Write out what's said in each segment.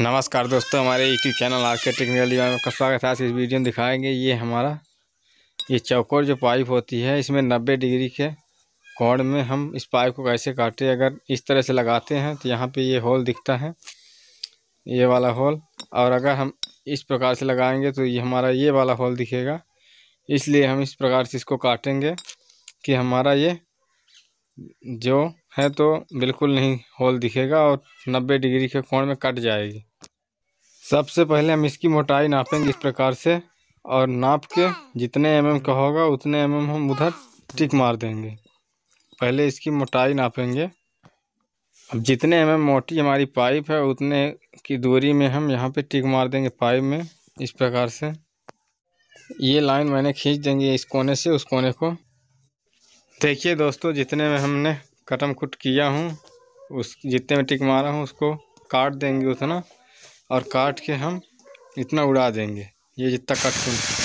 नमस्कार दोस्तों हमारे YouTube channel R K technical में आपका स्वागत है इस वीडियो में दिखाएंगे ये हमारा ये चौकोर जो पाइप होती है इसमें 90 डिग्री के कोण में हम इस पाइप को कैसे काटे अगर इस तरह से लगाते हैं तो यहाँ पे ये होल दिखता है ये वाला होल और अगर हम इस प्रकार से लगाएंगे तो ये हमारा ये वाला होल दिखेगा इसलिए हम इस प्रकार से इसको काटेंगे कि हमारा ये जो है तो बिल्कुल नहीं होल दिखेगा और 90 डिग्री के कोण में कट जाएगी सबसे पहले हम इसकी मोटाई नापेंगे इस प्रकार से और नाप के जितने एम एम का होगा उतने एम एम हम उधर टिक मार देंगे पहले इसकी मोटाई नापेंगे अब जितने एम एम मोटी हमारी पाइप है उतने की दूरी में हम यहाँ पे टिक मार देंगे पाइप में इस प्रकार से ये लाइन मैंने खींच देंगे इस कोने से उस कोने को देखिए दोस्तों जितने में हमने कटम कुट किया हूँ उस जितने में टिक मारा हूँ उसको काट देंगे उतना और काट के हम इतना उड़ा देंगे ये जितना कट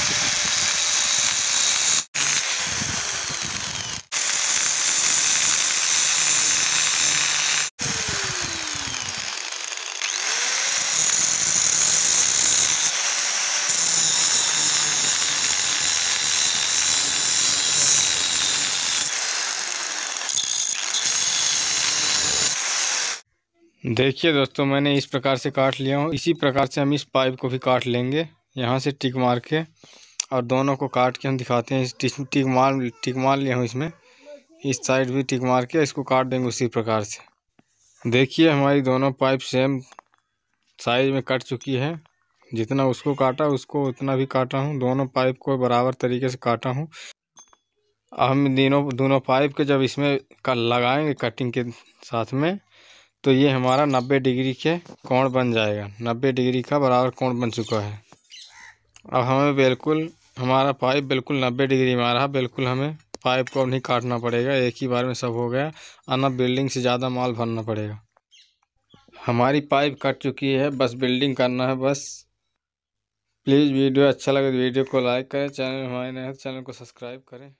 देखिए दोस्तों मैंने इस प्रकार से काट लिया हूँ इसी प्रकार से हम इस पाइप को भी काट लेंगे यहाँ से टिक मार के और दोनों को काट के हम दिखाते हैं टिक मार टिक मार लिया हूँ इसमें इस साइड भी टिक मार के इसको काट देंगे उसी प्रकार से देखिए हमारी दोनों पाइप सेम साइज में कट चुकी है जितना उसको काटा उसको उतना भी काटा हूँ दोनों पाइप को बराबर तरीके से काटा हूँ हम दोनों दोनों पाइप के जब इसमें लगाएंगे कटिंग के साथ में तो ये हमारा नब्बे डिग्री के कोण बन जाएगा नब्बे डिग्री का बराबर कोण बन चुका है अब हमें बिल्कुल हमारा पाइप बिल्कुल नब्बे डिग्री में आ रहा बिल्कुल हमें पाइप को नहीं काटना पड़ेगा एक ही बार में सब हो गया ना बिल्डिंग से ज़्यादा माल भरना पड़ेगा हमारी पाइप कट चुकी है बस बिल्डिंग करना है बस प्लीज़ वीडियो अच्छा लगे तो वीडियो को लाइक करें चैनल हमारे नए तो चैनल को सब्सक्राइब करें